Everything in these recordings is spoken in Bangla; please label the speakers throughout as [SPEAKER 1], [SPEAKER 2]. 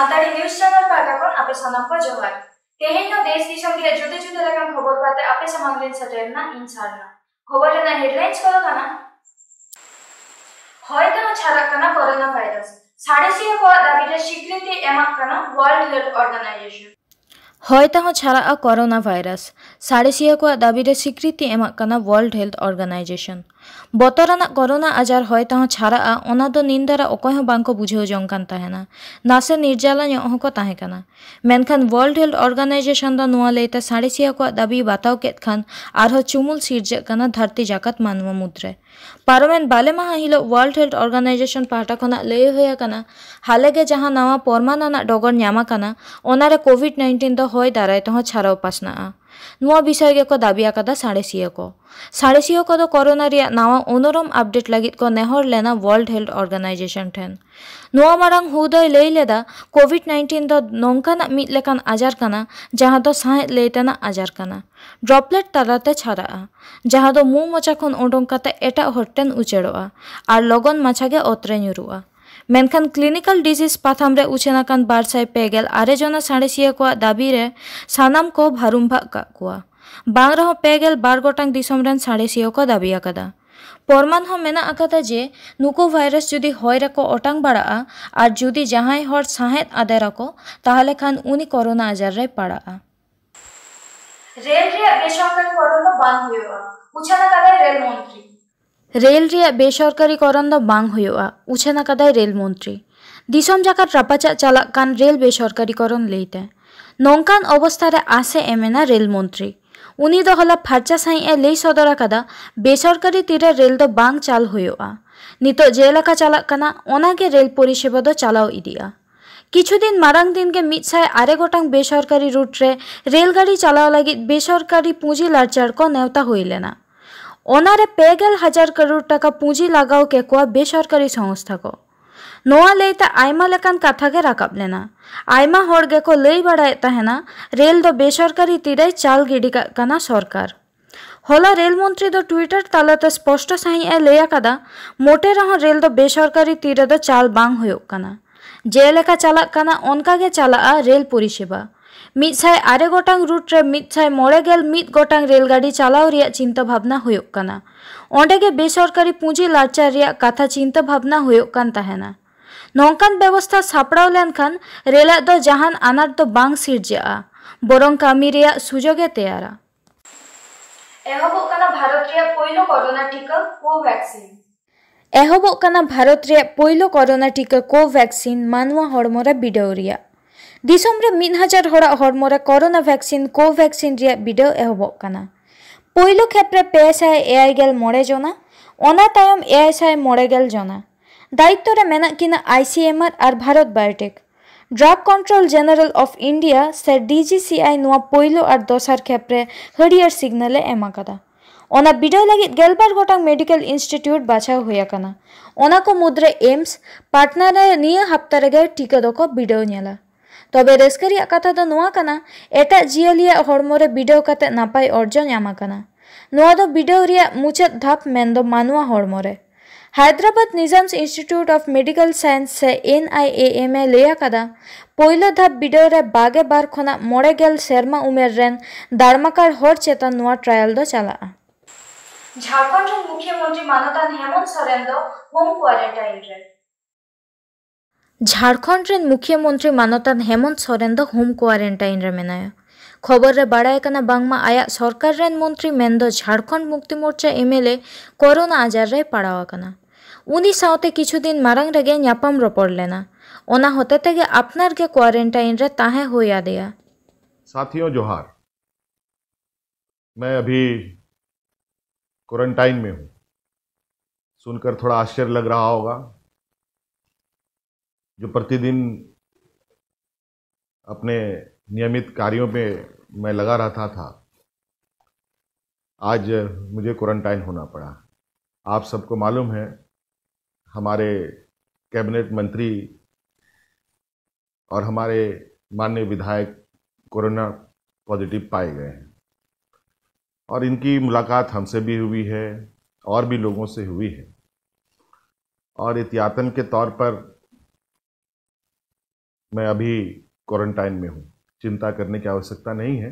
[SPEAKER 1] સાંતાળી ન્યૂઝ ચેનલ પર તકણ આપે સનમ જોહાર તેહેનો દેશ દિશા કે જુદી જુદી રકમ ખબર પાતે આપે સમાંગલેન સટેરના ઇન્સારના ખબરના હેડલાઇન્સ કરો કાના হয়তো ছাড়া কানা করোনা ভাইরাস সাড়ে ছিয়া পর দাবিরে স্বীকৃতি এমাক কানা ওয়ার্ল্ড হেলথ অর্গানাইজেশন
[SPEAKER 2] হয়তো ছাড়া করোনা ভাইরাস সাড়ে ছিয়া দাবিরে স্বীকৃতি এমাক কানা ওয়ার্ল্ড হেলথ অর্গানাইজেশন ᱵᱚᱛᱚᱨᱟᱱᱟᱜ ᱠᱚᱨᱳᱱᱟ ᱟᱡᱟᱨ ᱦᱚᱭ ᱛᱮᱦᱚᱸ ᱪᱷᱟᱨᱟᱜᱼᱟ ᱚᱱᱟ ᱫᱚ ᱱᱤᱱ ᱫᱟᱨᱟ ᱚᱠᱚᱭ ᱦᱚᱸ ᱵᱟᱝᱠᱚ ᱵᱩᱡᱷᱟᱹᱣ ᱡᱚᱝ ᱠᱟᱱ ᱛᱟᱦᱮᱱᱟ ᱱᱟᱥᱮ ᱱᱤᱨᱡᱟᱞᱟ ᱧᱚᱜ ᱦᱚᱸᱠᱚ ᱛᱟᱦᱮᱸ ᱠᱟᱱᱟ ᱢᱮᱱᱠᱷᱟᱱ ᱣᱟᱨᱞᱰ ᱦᱮᱞᱛᱷ ᱚᱨᱜᱟᱱᱟᱭᱡᱮᱥᱚᱱ ᱫᱚ ᱱᱚᱣᱟ ᱞᱟᱹᱭᱛᱮ ᱥᱟᱬᱮᱥᱤᱭᱟᱹ ᱠᱚᱣᱟᱜ ᱫᱟᱹᱵᱤ ᱵᱟᱛᱟᱣ ᱠᱮᱫ ᱠᱷᱟᱱ ᱟᱨᱦᱚᱸ ᱪᱩᱢᱩᱞ ᱥᱤᱨᱡᱟᱹᱜ ᱠᱟᱱᱟ ᱫᱷᱟᱹᱨᱛᱤ ᱡᱟᱠᱟᱛ ᱢᱟᱱᱣᱟ ᱢᱩᱫᱽᱨᱮ ᱯᱟᱨᱚᱢᱮᱱ ᱵᱟᱞᱮ ᱢᱟᱦᱟ ᱦᱤᱞᱳᱜ ᱣᱟᱨᱞᱰ ᱦᱮᱞᱛᱷ ᱚᱨᱜᱟᱱᱟᱭᱡᱮᱥᱚᱱ ᱯᱟᱦᱴᱟ ᱠᱷᱚᱱᱟᱜ ᱞᱟᱹᱭ ᱦᱩᱭ ᱟᱠᱟᱱᱟ ᱦᱟᱞᱮᱜᱮ ᱡᱟᱦᱟᱸ ᱱᱟᱣᱟ ᱯᱚᱨᱢᱟᱱ ᱟᱱᱟᱜ ᱰᱚᱜᱚᱨ ᱧᱟᱢ ᱟᱠᱟᱱᱟ ᱚᱱᱟᱨᱮ ᱠᱳᱵᱷᱤᱰ ᱱᱟᱭᱤᱱᱴᱤᱱ ᱫᱚ ᱦᱚᱭ ᱫᱟᱨᱟᱭ ᱛᱮᱦᱚᱸ ᱪᱷᱟᱨᱟᱣ ᱯᱟᱥᱱᱟᱜᱼᱟ ᱱᱚᱣᱟ ᱵᱤᱥᱚᱭ ᱜᱮᱠᱚ ᱫᱟᱵᱤ ᱟᱠᱟᱫᱟ ᱥᱟᱬᱮᱥᱤᱭᱟᱹ ᱠᱚ ᱥᱟᱬᱮᱥᱤᱭᱟᱹ ᱠᱚᱫᱚ ᱠᱚᱨᱳᱱᱟ ᱨᱮᱭᱟᱜ ᱱᱟᱣᱟ ᱩᱱᱩᱨᱚᱢ ᱟᱯᱰᱮᱴ ᱞᱟᱹᱜᱤᱫ ᱠᱚ ᱱᱮᱦᱚᱨ ᱞᱮᱱᱟ ᱣᱟᱨᱞᱰ ᱦᱮᱞᱛᱷ ᱚᱨᱜᱟᱱᱟᱭᱡᱮᱥᱚᱱ ᱴᱷᱮᱱ ᱱᱚᱣᱟ ᱢᱟᱨᱟᱝ ᱦᱩᱫᱟᱹᱭ ᱞᱟᱹᱭ ᱞᱮᱫᱟ ᱠᱳᱵᱷᱤᱰ ᱱᱟᱭᱤᱱᱴᱤᱱ ᱫᱚ ᱱᱚᱝᱠᱟᱱᱟᱜ ᱢᱤᱫ ᱞᱮᱠᱟᱱ ᱟᱡᱟᱨ ᱠᱟᱱᱟ ᱡᱟᱦᱟᱸ ᱫᱚ ᱥᱟᱸᱦᱮᱫ ᱞᱟᱹᱭ ᱛᱮᱱᱟᱜ ᱟᱡᱟᱨ ᱠᱟᱱᱟ ᱰᱨᱚᱯᱞᱮᱴ ᱛᱟᱞᱟᱛᱮ ᱪᱷᱟᱨᱟᱜᱼᱟ ᱡᱟᱦᱟᱸ ᱫᱚ ᱢᱩ ᱢᱚᱪᱟ ᱠᱷᱚᱱ ᱚᱰᱚᱝ ᱠᱟᱛᱮ ᱮᱴᱟᱜ ᱦᱚᱲ ᱴᱷᱮᱱ ᱩᱪᱟᱹᱲᱚᱜᱼᱟ ᱟᱨ ᱞᱚᱜᱚᱱ ᱢᱟᱪᱷᱟ ᱜᱮ ᱚᱛᱨᱮ ᱧᱩᱨᱩᱜᱼᱟ ᱢᱮᱱᱠᱷᱟᱱ ᱠᱞᱤᱱᱤᱠᱟᱞ ᱰᱤᱡᱤᱡ ᱯᱟᱛᱷᱟᱢ ᱨᱮ ᱩᱪᱷᱟᱹᱱ ᱟᱠᱟᱱ ᱵᱟᱨᱥᱟᱭ ᱯᱮᱜᱮᱞ ᱟᱨᱮ ᱡᱚᱱᱟ ᱥᱟᱬᱮᱥᱤᱭᱟᱹ ᱠᱚᱣᱟᱜ ᱫᱟᱵᱤ ᱨᱮ ᱥᱟᱱᱟᱢ ᱠᱚ ᱵᱷᱟᱨᱩᱢᱵᱷᱟᱜ ᱠᱟᱜ ᱠᱚᱣᱟ ᱵᱟᱝ ᱨᱮᱦᱚᱸ ᱯᱮᱜᱮᱞ ᱵᱟᱨ ᱜᱚᱴᱟᱝ ᱫᱤᱥᱚᱢ ᱨᱮᱱ ᱥᱟᱬᱮᱥᱤᱭᱟᱹ ᱠᱚ ᱫᱟᱵᱤ ᱟᱠᱟᱫᱟ ᱯᱚᱨᱢᱟᱱ ᱦᱚᱸ ᱢᱮᱱᱟᱜ ᱟᱠᱟᱫᱟ ᱡᱮ ᱱᱩᱠᱩ ᱵᱷᱟᱭᱨᱟᱥ ᱡᱩᱫᱤ ᱦᱚᱭ ᱨᱮᱠᱚ ᱚᱴᱟᱝ ᱵᱟᱲᱟᱜᱼᱟ ᱟᱨ ᱡᱩᱫᱤ ᱡᱟᱦᱟᱸᱭ ᱦᱚᱲ ᱥᱟᱸᱦᱮᱫ ᱟᱫᱮᱨᱟᱠᱚ ᱛᱟᱦᱚᱞᱮ ᱠᱷᱟᱱ ᱩᱱᱤ ᱠᱚᱨᱳᱱᱟ ᱟᱡᱟᱨ ᱨᱮᱭ ᱯᱟᱲᱟᱜᱼᱟ
[SPEAKER 1] ᱨᱮᱞ ᱨᱮᱭᱟᱜ ᱵᱮᱥᱚᱨᱠᱟᱨᱤ ᱠᱚᱨᱚᱱ ᱫᱚ ᱵᱟᱝ ᱦᱩᱭᱩᱜᱼᱟ ᱩᱪᱷᱟᱹᱱ ᱟᱠᱟᱫᱟᱭ ᱨᱮᱞ ᱢᱚᱱᱛᱨᱤ
[SPEAKER 2] ᱨᱮᱞ ᱨᱮᱭᱟᱜ ᱵᱮᱥᱚᱨᱠᱟᱨᱤᱠᱚᱨᱚᱱ ᱫᱚ ᱵᱟᱝ ᱦᱩᱭᱩᱜᱼᱟ ᱩᱪᱷᱟᱹᱱ ᱟᱠᱟᱫᱟᱭ ᱨᱮᱞ ᱢᱚᱱᱛᱨᱤ ᱫᱤᱥᱚᱢ ᱡᱟᱠᱟᱛ ᱨᱟᱯᱟᱪᱟᱜ ᱪᱟᱞᱟᱜ ᱠᱟᱱ ᱨᱮᱞ ᱵᱮᱥᱚᱨᱠᱟᱨᱤᱠᱚᱨᱚᱱ ᱞᱟᱹᱭᱛᱮ ᱱᱚᱝᱠᱟᱱ ᱚᱵᱚᱥᱛᱷᱟ ᱨᱮ ᱟᱥᱮ ᱮᱢᱮᱱᱟ ᱨᱮᱞ ᱢᱚᱱᱛᱨᱤ ᱩᱱᱤ ᱫᱚ ᱦᱚᱞᱟ ᱯᱷᱟᱨᱪᱟ ᱥᱟᱺᱦᱤᱡ ᱮ ᱞᱟᱹᱭ ᱥᱚᱫᱚᱨ ᱟᱠᱟᱫᱟ ᱵᱮᱥᱚᱨᱠᱟᱨᱤ ᱛᱤᱨᱮ ᱨᱮᱞ ᱫᱚ ᱵᱟᱝ ᱪᱟᱞ ᱦᱩᱭᱩᱜᱼᱟ ᱱᱤᱛᱚᱜ ᱡᱮᱞᱮᱠᱟ ᱪᱟᱞᱟᱜ ᱠᱟᱱᱟ ᱚᱱᱟᱜᱮ ᱨᱮᱞ ᱯᱚᱨᱤᱥᱮᱵᱟ ᱫᱚ ᱪᱟᱞᱟᱣ ᱤᱫᱤᱜᱼᱟ কিছুদিন মারাং দিনকে মিটসায় আরে গোটাং বেসরকারি রুটরে রেলগাড়ি চালাও লাগি বেসরকারি পুঁজি লারচার কো নেওতা হইলেনা ওনারে পেগেল হাজার করোড় টাকা পুঁজি লাগাও কেকুয়া বেসরকারি সংস্থা কো নোয়া লেইতে আইমা লেকান কাথাগে রাখাব লেনা আইমা হড় গেকো লেই বাড়ায় তাহেনা রেল দো বেসরকারি তিরাই চাল গিডি কানা সরকার হলা রেল মন্ত্রী দো টুইটার তালাতে স্পষ্ট সাহি এ লেয়া কাদা মোটে রহ রেল দো বেসরকারি তিরে দো চাল বাং হয়ে কানা যে লেখা চালাক কানা অনকাগে আ রেল পরিষেবা ᱢᱤᱫᱥᱟᱭ ᱟᱨᱮ ᱜᱚᱴᱟᱝ ᱨᱩᱴ ᱨᱮ ᱢᱤᱫᱥᱟᱭ ᱢᱚᱬᱮᱜᱮᱞ ᱢᱤᱫ ᱜᱚᱴᱟᱝ ᱨᱮᱞᱜᱟᱹᱰᱤ ᱪᱟᱞᱟᱣ ᱨᱮᱭᱟᱜ ᱪᱤᱱᱛᱟᱹ ᱵᱷᱟᱵᱽᱱᱟ ᱦᱩᱭᱩᱜ ᱠᱟᱱᱟ ᱚᱸᱰᱮ ᱜᱮ ᱵᱮᱥᱚᱨᱠᱟᱨᱤ ᱯᱩᱸᱡᱤ ᱞᱟᱨᱪᱟᱨ ᱨᱮᱭᱟᱜ ᱠᱟᱛᱷᱟ ᱪᱤᱱᱛᱟᱹ ᱵᱷᱟᱵᱽᱱᱟ ᱦᱩᱭᱩᱜ ᱠᱟᱱ ᱛᱟᱦᱮᱱᱟ ᱱᱚᱝᱠᱟᱱ ᱵᱮᱵᱚᱥᱛᱷᱟ ᱥᱟᱯᱲᱟᱣ ᱞᱮᱱᱠᱷᱟᱱ ᱨᱮᱞᱟᱜ ᱫᱚ ᱡᱟᱦᱟᱱ ᱟᱱᱟᱴ ᱫᱚ ᱵᱟᱝ ᱥᱤᱨᱡᱟᱹᱜᱼᱟ ᱵᱚᱨᱚᱝ ᱠᱟᱹᱢᱤ ᱨᱮᱭᱟᱜ ᱥᱩᱡᱳᱜᱮ ᱛᱮᱭᱟᱨᱟ
[SPEAKER 1] ᱮᱦᱚᱵᱚᱜ ᱠᱟᱱᱟ ᱵᱷᱟᱨᱚᱛ ᱨᱮᱭᱟᱜ ᱯᱳᱭᱞᱳ ᱠᱳᱨᱳᱱᱟ ᱴᱤᱠᱟ ᱠᱳᱵᱷᱮᱠᱥᱤᱱ
[SPEAKER 2] ᱮᱦᱚᱵᱚᱜ ᱠᱟᱱᱟ ᱵᱷᱟᱨᱚᱛ ᱨᱮᱭᱟᱜ ᱯᱳᱭᱞᱳ ᱠᱳᱨᱳᱱᱟ ᱴᱤᱠᱟ ᱠᱳᱵᱷᱮᱠᱥᱤᱱ ᱢᱟᱱᱣᱟ ᱦᱚᱲᱢᱚ ᱨᱮ ᱵᱤᱰᱟᱹᱣ ᱨᱮᱭᱟᱜ ᱫᱤᱥᱚᱢ ᱨᱮ 1000 ᱦᱚᱲᱟᱜ ᱦᱚᱲᱢᱚ ᱨᱮ ᱠᱚᱨᱳᱱᱟ ᱵᱷᱮᱠᱥᱤᱱ ᱠᱳᱵᱷᱮᱠᱥᱤᱱ ᱨᱮᱭᱟᱜ ᱵᱤᱰᱟᱹᱣ ᱮᱦᱚᱵᱚᱜ ᱠᱟᱱᱟ ᱯᱳᱭᱞᱳ ᱠᱷᱮᱯᱨᱮ 355 ᱡᱚᱱᱟ ᱚᱱᱟ ᱛᱟᱭᱚم 990 ᱡᱚᱱᱟ দায়িত্ব রে মেনা কিনা আইসিএমআর আর Bharat biotech drug control general of India সে ডিজিসিআই নোয়া পইলো আর দোসার ক্ষেত্রে হরিয়ার সিগনালে এমাকাদা অনা বিডায় লাগিত গেলবার গোটাং মেডিকেল ইনস্টিটিউট বাছাও হইয়াকানা অনাকো মুদ্রে এমস পাটনারে নিয়ে হাপ্তারেগে টিকা দোকো বিডাও নেলা ᱛᱚᱵᱮ ᱨᱟᱹᱥᱠᱟᱹ ᱨᱮᱭᱟᱜ ᱠᱟᱛᱷᱟ ᱫᱚ ᱱᱚᱣᱟ ᱠᱟᱱᱟ ᱮᱴᱟᱜ ᱡᱤᱭᱟᱹᱞᱤᱭᱟᱜ ᱦᱚᱲᱢᱚ ᱨᱮ ᱵᱤᱰᱟᱹᱣ ᱠᱟᱛᱮ ᱱᱟᱯᱟᱭ ᱚᱨᱡᱚ ᱧᱟᱢ ᱟᱠᱟᱱᱟ ᱱᱚᱣᱟ ᱫᱚ ᱵᱤᱰᱟᱹᱣ ᱨᱮᱭᱟᱜ ᱢᱩᱪᱟᱹᱫ ᱫᱷᱟᱯ ᱢᱮᱱᱫᱚ ᱢᱟᱱᱣᱟ ᱦᱚᱲᱢᱚ ᱨᱮ Hyderabad Nizam's institute of medical science সে এনআইএএম এ ᱞᱟᱹᱭ ᱟᱠᱟᱫᱟ ᱯᱳᱭᱞᱳ ᱫᱷᱟᱯ ᱵᱤᱰᱟᱹᱣ ᱨᱮ ᱵᱟᱜᱮ ᱵᱟᱨ ᱠᱷᱚᱱᱟᱜ ᱢᱚᱬᱮ ᱜᱮᱞ ᱥᱮᱨᱢᱟ ᱩᱢᱮᱨ ᱨᱮᱱ ᱫᱟᱲᱢᱟᱠᱟᱲ ᱦᱚᱲ ᱪᱮᱛᱟᱱ ᱱᱚᱣᱟ ᱴᱨᱟᱭᱟᱞ ᱫᱚ ᱪᱟᱞᱟᱜᱼᱟ
[SPEAKER 1] ঝাড়খণ্ড মুখ্যমন্ত্রী মানতান হেমন্ত সোরেন দো হোম কোয়ারেন্টাইন রে
[SPEAKER 2] झारखंड रेन मुख्यमंत्री मानतान हेमंत सोरेन द होम क्वारेंटाइन रे मेनाया खबर रे बाड़ा कना बांगमा आया सरकार रेन मंत्री मेन झारखंड मुक्ति मोर्चा एमएलए कोरोना आजार रे पड़ावा कना उनी साथे किछु दिन मारंग रेगे न्यापम रपड़ लेना ओना होते तेगे अपनार के क्वारेंटाइन रे ताहे होया दिया साथियों जोहार मैं अभी क्वारंटाइन में हूँ सुनकर थोड़ा आश्चर्य लग रहा होगा जो प्रतिदिन अपने नियमित कार्यों में मैं लगा रहता था आज मुझे क्वारंटाइन होना पड़ा आप सबको मालूम है हमारे कैबिनेट मंत्री और हमारे माननीय विधायक कोरोना पॉजिटिव पाए गए हैं और इनकी मुलाकात हमसे भी हुई है और भी लोगों से हुई है और एहतियातन के तौर पर मैं अभी क्वारंटाइन में हूँ चिंता करने की आवश्यकता नहीं है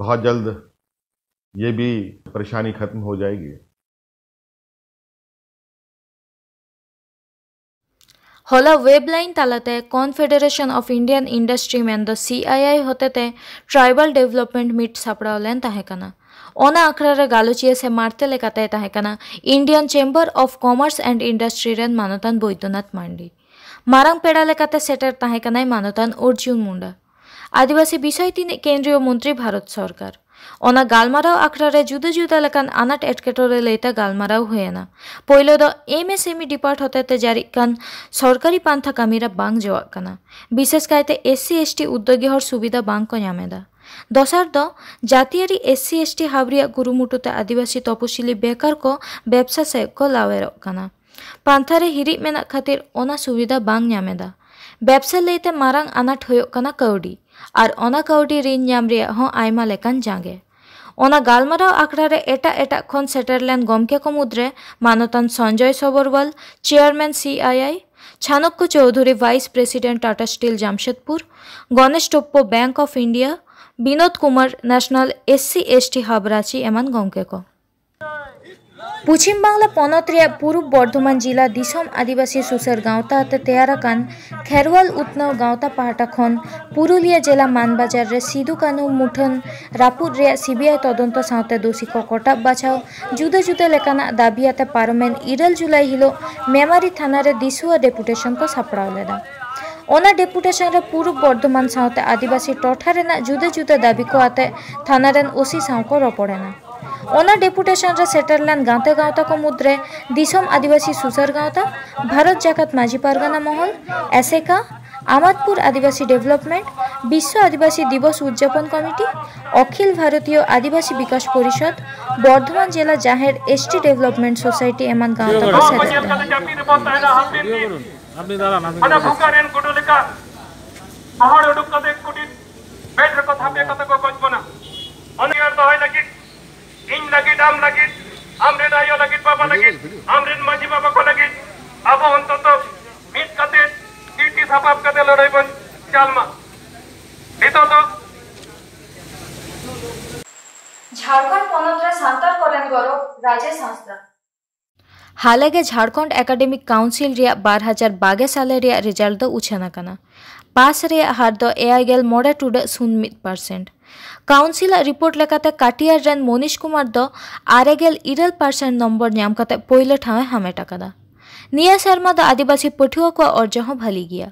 [SPEAKER 2] बहुत जल्द ये भी परेशानी खत्म हो जाएगी
[SPEAKER 1] हला वेबलाइन
[SPEAKER 2] तलाते कॉन्फेडरेशन ऑफ इंडियन इंडस्ट्री मैन द सी आई आई होते ट्राइबल डेवलपमेंट मीट सापड़ावलेन ओना ᱚᱱᱟ गालोचिए से मारते लेकाते इंडियन ᱛᱟᱦᱮᱸ of commerce and industry commerce and industry ᱨᱮᱱ ᱢᱟᱨᱟᱝ ᱯᱮᱲᱟ ᱞᱮᱠᱟᱛᱮ ᱥᱮᱴᱮᱨ ᱛᱟᱦᱮᱸ ᱠᱟᱱᱟᱭ ᱢᱟᱱᱚᱛᱟᱱ ᱚᱨᱡᱩᱱ ᱢᱩᱱᱰᱟ ᱟᱹᱫᱤᱵᱟᱹᱥᱤ ᱵᱤᱥᱚᱭ ᱛᱤᱱᱟᱹᱜ ᱠᱮᱱᱫᱨᱤᱭᱚ ᱢᱚᱱᱛᱨᱤ ᱵᱷᱟᱨᱚᱛ ᱥᱚᱨᱠᱟᱨ ᱚᱱᱟ ᱜᱟᱞᱢᱟᱨᱟᱣ ᱟᱠᱷᱲᱟᱨᱮ ᱡᱩᱫᱟᱹ ᱡᱩᱫᱟᱹ ᱞᱮᱠᱟᱱ ᱟᱱᱟᱴ ᱮᱴᱠᱮᱴᱚᱬᱮ ᱞᱟᱹᱭᱛᱮ ᱜᱟᱞᱢᱟᱨᱟᱣ ᱦᱩᱭᱮᱱᱟ ᱯᱳᱭᱞᱳ ᱫᱚ ᱮᱢᱮᱥᱮᱢᱤ ᱰᱤᱯᱟᱨᱴ ᱦᱚᱛᱮᱛᱮ ᱡᱟᱹᱨᱤᱜ ᱠᱟᱱ ᱥᱚᱨᱠᱟᱨᱤ ᱯᱟᱱᱛᱷᱟ ᱠᱟᱹᱢᱤᱨᱮ ᱵᱟᱝ ᱡᱚᱣᱟᱜ ᱠᱟᱱᱟ ᱵᱤᱥᱮᱥ ᱠᱟᱭᱛᱮ ᱮᱥᱥᱤ ᱮᱥᱴᱤ ᱩᱫᱽᱫᱳᱜᱤ ᱦᱚᱲ ᱥᱩᱵᱤᱫᱷᱟ ᱵᱟᱝ ᱠᱚ ᱧᱟᱢ ᱮᱫᱟ ᱫᱚᱥᱟᱨ ᱫᱚ ᱡᱟᱹᱛᱤᱭᱟᱹᱨᱤ ᱮᱥᱥᱤ ᱮᱥᱴᱤ ᱦᱟᱵ ᱨᱮᱭᱟᱜ ᱠᱩᱨᱩᱢᱩᱴᱩᱛᱮ ᱟᱹᱫᱤᱵᱟᱹᱥᱤ ᱛᱚᱯᱚᱥᱤᱞᱤ ᱵᱮᱠᱟᱨ ᱠᱚ ᱵᱮᱵᱽᱥᱟ ᱥᱮᱫ ᱠᱚ ᱞᱟᱣᱮᱨᱚᱜ ᱠᱟᱱᱟ ᱯᱟᱱᱛᱷᱟᱨᱮ ᱦᱤᱨᱤᱡ ᱢᱮᱱᱟᱜ ᱠᱷᱟᱹᱛᱤᱨ ᱚᱱᱟ ᱥᱩᱵᱤᱫᱷᱟ ᱵᱟᱝ ᱧᱟᱢ ᱮᱫᱟ ᱵᱮᱵᱽᱥᱟ ᱞᱟᱹᱭᱛᱮ ᱢᱟᱨᱟᱝ ᱟᱱᱟᱴ ᱦᱩᱭᱩᱜ ᱠᱟᱱᱟ ᱠᱟᱹᱣᱰᱤ ᱟᱨ ᱚᱱᱟ ᱠᱟᱹᱣᱰᱤ ᱨᱤᱱ ᱧᱟᱢ ᱨᱮᱭᱟᱜ ᱦᱚᱸ ᱟᱭᱢᱟ ᱞᱮᱠᱟᱱ ᱡᱟᱸᱜᱮ ᱚᱱᱟ ᱜᱟᱞᱢᱟᱨᱟᱣ ᱟᱠᱷᱲᱟᱨᱮ ᱮᱴᱟᱜ ᱮᱴᱟᱜ ᱠᱷᱚᱱ ᱥᱮᱴᱮᱨ ᱞᱮᱱ ᱜᱚᱢᱠᱮ ᱠᱚ ᱢᱩᱫᱽᱨᱮ ᱢᱟᱱᱚᱛᱟᱱ Sanjay Sabharwal chairman C I I Chanakya Chaudhary vice president Tata steel Jamshedpur Ganesh Toppo bank of India Vinod Kumar national SC ST hub Ranchi এমন গমকে কো পশ্চিমবাংলা পনত রেয়া ᱯᱩᱨᱩᱵ ᱵᱚᱨᱫᱷᱚᱢᱟᱱ ᱡᱤᱞᱟ ᱫᱤᱥᱚᱢ ᱟᱹᱫᱤᱵᱟᱹᱥᱤ ᱥᱩᱥᱟᱹᱨ ᱜᱟᱶᱛᱟ ᱛᱮ ᱛᱮᱭᱟᱨ ᱟᱠᱟᱱ ᱠᱷᱮᱨᱣᱟᱞ ᱩᱛᱱᱟᱹᱣ ᱜᱟᱶᱛᱟ ᱯᱟᱦᱴᱟ ᱠᱷᱚᱱ ᱯᱩᱨᱩᱞᱤয়া ᱡᱮᱞᱟ ᱢᱟᱱᱵᱟᱡᱟᱨ ᱨᱮ ᱥᱤᱫᱩ ᱠᱟᱹᱱᱦᱩ ᱢᱩᱴᱷᱟᱹᱱ ᱨᱟᱹᱯᱩᱫ ᱨᱮᱭᱟᱜ ᱥᱤᱵᱤᱟᱭ ᱛᱚᱫᱚᱱᱛᱚ ᱥᱟᱶᱛᱮ ᱫᱩᱥᱤ ᱠᱚ ᱠᱚᱴᱟᱵ ᱵᱟᱪᱷᱟᱣ ᱡᱩᱫᱟᱹ ᱡᱩᱫᱟᱹ ᱞᱮᱠᱟᱱᱟᱜ ᱫᱟᱵᱤ ᱟᱛᱮ ᱯᱟᱨᱚᱢᱮᱱ ᱤᱨᱟᱹᱞ ᱡᱩᱞᱟᱭ ᱦᱤᱞᱳᱜ ᱢᱮᱢᱟᱨᱤ ᱛᱷᱟᱱᱟ ᱨᱮ ᱫᱤᱥᱩᱣᱟᱹ ᱰᱮᱯᱩᱴᱮᱥᱚᱱ ᱠᱚ ᱥᱟᱯᱲᱟᱣ ᱞᱮᱫᱟ ᱚᱱᱟ ᱰᱮᱯᱩᱴᱮᱥᱚᱱ ᱨᱮ ᱯᱩᱨᱩᱵ ᱵᱚᱨᱫᱷᱚᱢᱟᱱ ᱥᱟᱶᱛᱮ ᱟᱹᱫᱤᱵᱟᱹᱥᱤ ᱴᱚᱴᱷᱟ ᱨᱮᱱᱟᱜ ᱡᱩᱫᱟᱹ ᱡᱩᱫᱟᱹ ᱫᱟᱵᱤ ᱠᱚ ᱟᱛᱮ ᱛᱷᱟᱱᱟ ᱨᱮᱱ ᱳᱥᱤ ᱥᱟᱶ ᱠᱚ ᱨᱚᱯᱚᱲ ᱮᱱᱟ ᱚᱱᱟ ᱰᱮᱯᱩᱴᱮᱥᱚᱱ ᱨᱮ ᱥᱮᱴᱮᱨ ᱞᱮᱱ ᱜᱟᱶᱛᱟ ᱜᱟᱶᱛᱟ ᱠᱚ ᱢᱩᱫᱽᱨᱮ ᱫᱤᱥᱚᱢ ᱟᱹᱫᱤᱵᱟᱹᱥᱤ ᱥᱩᱥᱟᱹᱨ ᱜᱟᱶᱛᱟ ᱵᱷᱟᱨᱚᱛ ᱡᱟᱠᱟᱛ ᱢᱟᱹᱡᱷᱤ ᱯᱟᱨᱜᱟᱱᱟ ᱢᱚᱦᱚᱞ ᱮᱥᱮᱠᱟ আমাদপুর আদিবাসী ডেভেলপমেন্ট বিশ্ব আদিবাসী দিবস উদযাপন কমিটি অখিল ভারতীয় আদিবাসী বিকাশ পরিষদ বর্ধমান জেলা জাহের এসটি ডেভেলপমেন্ট সোসাইটি এমন Gaonta kollegin, Amrin Maji Baba kollegin, abo ontoto meet kate, titi sapap kate lodai bon chalma. Ditoto.
[SPEAKER 1] Jharkhand পনতরে সান্তার করেন গরো রাজে সংস্থা
[SPEAKER 2] હાલેગે ઝારખંડ એકેડેમિક કાઉન્સિલ રિયા બાર હજાર બાગે સાલે રિયા રિઝલ્ટ દો ઉછેના કના પાસ રિયા હાર દો એઆઈગેલ મોડે ટુડે શૂન્ય મિત પર્સેન્ટ ᱠᱟᱣᱩᱱᱥᱤᱞᱟᱜ ᱨᱤᱯᱳᱨᱴ ᱞᱮᱠᱟᱛᱮ ᱠᱟᱴᱤᱭᱟᱨ ᱨᱮᱱ ᱢᱚᱱᱤᱥ ᱠᱩᱢᱟᱨ ᱫᱚ ᱟᱨᱮᱜᱮᱞ ᱤᱨᱟᱹᱞ ᱯᱟᱨᱥᱮᱱ ᱱᱚᱢᱵᱚᱨ ᱧᱟᱢ ᱠᱟᱛᱮ ᱯᱳᱭᱞᱳ ᱴᱷᱟᱶᱮ ᱦᱟᱢᱮᱴ ᱟᱠᱟᱫᱟ ᱱᱤᱭᱟᱹ ᱥᱮᱨᱢᱟ ᱫᱚ ᱟᱹᱫᱤᱵᱟᱹᱥᱤ ᱯᱟᱹᱴᱷᱩᱣᱟᱹ ᱠᱚᱣᱟᱜ ᱚᱨᱡᱚ ᱦᱚᱸ ᱵᱷᱟᱹᱞᱤ ᱜᱮᱭᱟ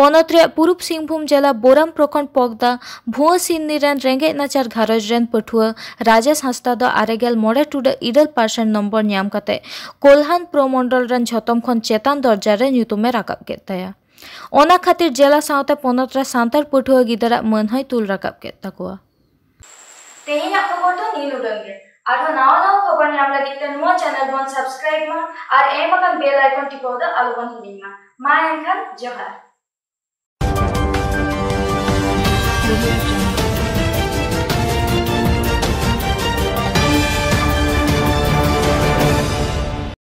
[SPEAKER 2] ᱯᱚᱱᱚᱛ ᱨᱮᱭᱟᱜ ᱯᱩᱨᱩᱵ ᱥᱤᱝᱵᱷᱩᱢ ᱡᱮᱞᱟ ᱵᱳᱨᱟᱢ ᱯᱨᱚᱠᱷᱚᱸᱰ ᱯᱚᱜᱫᱟ ᱵᱷᱩᱣᱟᱹ ᱥᱤᱱᱱᱤ ᱨᱮᱱ ᱨᱮᱸᱜᱮᱡ ᱱᱟᱪᱟᱨ ᱜᱷᱟᱨᱚᱸᱡᱽ ᱨᱮᱱ ᱯᱟᱹᱴᱷᱩᱣᱟᱹ ᱨᱟᱡᱮᱥ ᱦᱟᱸᱥᱫᱟ ᱫᱚ ᱟᱨᱮᱜᱮᱞ ᱢᱚᱬᱮ ᱴᱩᱰᱟᱹᱜ ᱤᱨᱟᱹᱞ ᱯᱟᱨᱥᱮᱱ ᱱᱚᱢᱵᱚᱨ ᱧᱟᱢ ᱠᱟᱛᱮ ᱠᱳᱞᱦᱟᱱ ᱯᱨᱚᱢᱚᱱᱰᱚᱞ ᱨᱮᱱ ᱡᱷᱚᱛᱚᱢ ᱠᱷᱚᱱ ᱪᱮᱛᱟᱱ ᱫᱚᱨᱡᱟ ᱨᱮ ᱧᱩᱛᱩᱢᱮ ᱨᱟᱠᱟᱵ ᱠᱮᱫ ᱛᱟᱭᱟ ओना खातिर जिला सावता पनत पठुआ गिदरा मन हय तुल रकाब के तकुआ
[SPEAKER 1] खबर तो नील उडंगे आरो नाव नाव खबर नाम लगे त नुवा चैनल बन सब्सक्राइब मा आर एम अकन बेल आइकन टिपाव द आलो बन हिलिंग मा मा एनखन जोहार